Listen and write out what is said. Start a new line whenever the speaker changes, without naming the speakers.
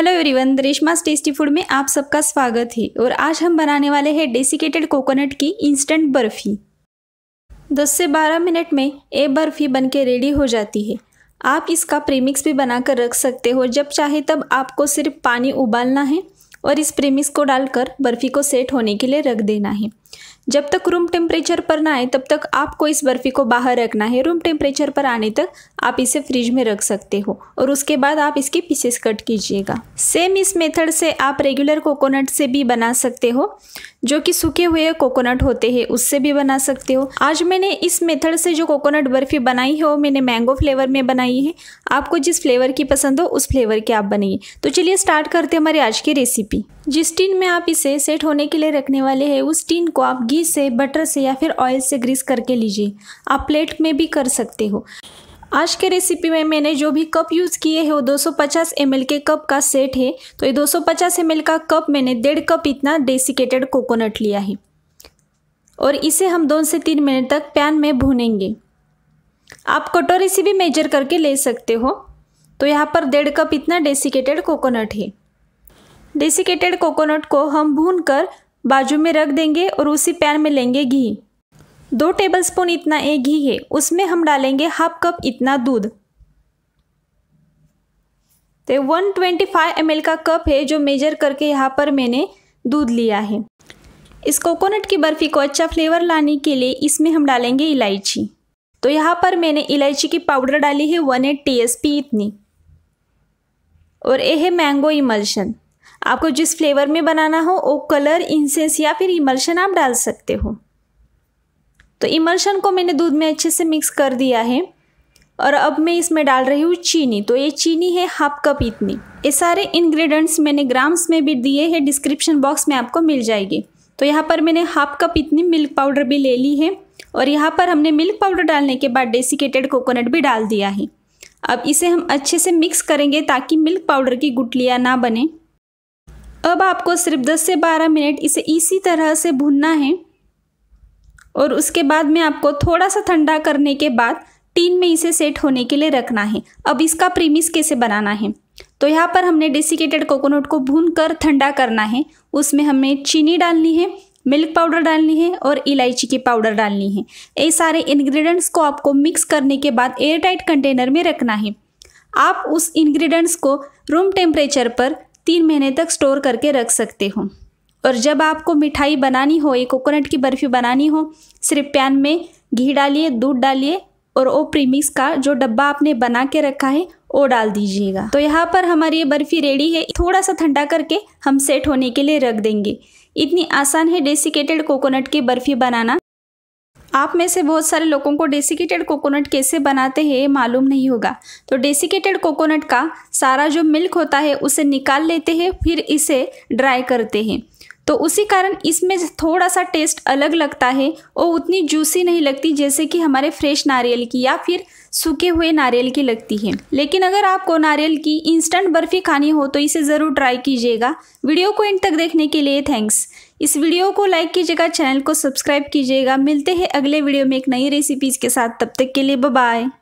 hello everyone Reshma's tasty food में आप सबका स्वागत है और आज हम बनाने वाले हैं डेसिकेटेड कोकोनट की इंस्टेंट बर्फ़ी 10 से 12 मिनट में ये बर्फ़ी बनके रेडी हो जाती है आप इसका प्रीमिक्स भी बनाकर रख सकते हो जब चाहे तब आपको सिर्फ पानी उबालना है और इस प्रीमिक्स को डालकर बर्फ़ी को सेट होने के लिए रख देना है जब तक रूम टेम्परेचर पर ना आए तब तक आपको इस बर्फ़ी को बाहर रखना है रूम टेम्परेचर पर आने तक आप इसे फ्रिज में रख सकते हो और उसके बाद आप इसके पीसेस कट कीजिएगा सेम इस मेथड से आप रेगुलर कोकोनट से भी बना सकते हो जो कि सूखे हुए कोकोनट होते हैं उससे भी बना सकते हो आज मैंने इस मेथड से जो कोकोनट बर्फ़ी बनाई है वो मैंने मैंगो फ्लेवर में बनाई है आपको जिस फ्लेवर की पसंद हो उस फ्लेवर की आप बनाइए तो चलिए स्टार्ट करते हैं हमारी आज की रेसिपी जिस टीन में आप इसे सेट होने के लिए रखने वाले हैं उस टीन को को आप घी से बटर से या फिर ऑयल से ग्रीस करके लीजिए आप प्लेट में भी कर सकते हो आज के रेसिपी में मैंने जो भी कप यूज़ किए हैं वो 250 ml के कप का सेट है तो ये 250 ml का कप मैंने डेढ़ कप इतना डेसिकेटेड कोकोनट लिया है और इसे हम दो से तीन मिनट तक पैन में भूनेंगे आप कटोरी से भी मेजर करके ले सकते हो तो यहाँ पर डेढ़ कप इतना डेसिकेटेड कोकोनट है डेसिकेटेड कोकोनट को हम भून कर बाजू में रख देंगे और उसी पैन में लेंगे घी दो टेबलस्पून इतना एक घी है उसमें हम डालेंगे हाफ कप इतना दूध तो one twenty five M L का कप है जो मेजर करके यहाँ पर मैंने दूध लिया है इस कोकोनट की बर्फ़ी को अच्छा फ्लेवर लाने के लिए इसमें हम डालेंगे इलायची तो यहाँ पर मैंने इलायची की पाउडर डाली है one eight T S P इतनी और यह है मैंगो इमल्शन आपको जिस फ्लेवर में बनाना हो वो कलर इंसेंस या फिर इमल्शन आप डाल सकते हो तो इमल्शन को मैंने दूध में अच्छे से मिक्स कर दिया है और अब मैं इसमें डाल रही हूँ चीनी तो ये चीनी है हाफ कप इतनी ये सारे इंग्रेडिएंट्स मैंने ग्राम्स में भी दिए हैं डिस्क्रिप्शन बॉक्स में आपको मिल जाएगी तो यहाँ पर मैंने हाफ कप इतनी मिल्क पाउडर भी ले ली है और यहाँ पर हमने मिल्क पाउडर डालने के बाद डेसिकेटेड कोकोनट भी डाल दिया है अब इसे हम अच्छे से मिक्स करेंगे ताकि मिल्क पाउडर की गुटलियाँ ना बने अब आपको सिर्फ 10 से 12 मिनट इसे इसी तरह से भूनना है और उसके बाद में आपको थोड़ा सा ठंडा करने के बाद टीन में इसे सेट होने के लिए रखना है अब इसका प्रीमिस कैसे बनाना है तो यहाँ पर हमने डेसिकेटेड कोकोनट को भून कर ठंडा करना है उसमें हमें चीनी डालनी है मिल्क पाउडर डालनी है और इलायची की पाउडर डालनी है ये सारे इन्ग्रीडियंट्स को आपको मिक्स करने के बाद एयर टाइट कंटेनर में रखना है आप उस इन्ग्रीडियंट्स को रूम टेम्परेचर पर तीन महीने तक स्टोर करके रख सकते हो और जब आपको मिठाई बनानी हो या कोकोनट की बर्फ़ी बनानी हो सिर्फ पैन में घी डालिए दूध डालिए और वो प्रीमिक्स का जो डब्बा आपने बना के रखा है वो डाल दीजिएगा तो यहाँ पर हमारी ये बर्फ़ी रेडी है थोड़ा सा ठंडा करके हम सेट होने के लिए रख देंगे इतनी आसान है डेसिकेटेड कोकोनट की बर्फ़ी बनाना आप में से बहुत सारे लोगों को डेसिकेटेड कोकोनट कैसे बनाते हैं मालूम नहीं होगा तो डेसिकेटेड कोकोनट का सारा जो मिल्क होता है उसे निकाल लेते हैं फिर इसे ड्राई करते हैं तो उसी कारण इसमें थोड़ा सा टेस्ट अलग लगता है और उतनी जूसी नहीं लगती जैसे कि हमारे फ्रेश नारियल की या फिर सूखे हुए नारियल की लगती है लेकिन अगर आपको नारियल की इंस्टेंट बर्फ़ी खानी हो तो इसे ज़रूर ट्राई कीजिएगा वीडियो को एंड तक देखने के लिए थैंक्स इस वीडियो को लाइक कीजिएगा चैनल को सब्सक्राइब कीजिएगा मिलते हैं अगले वीडियो में एक नई रेसिपीज़ के साथ तब तक के लिए बाय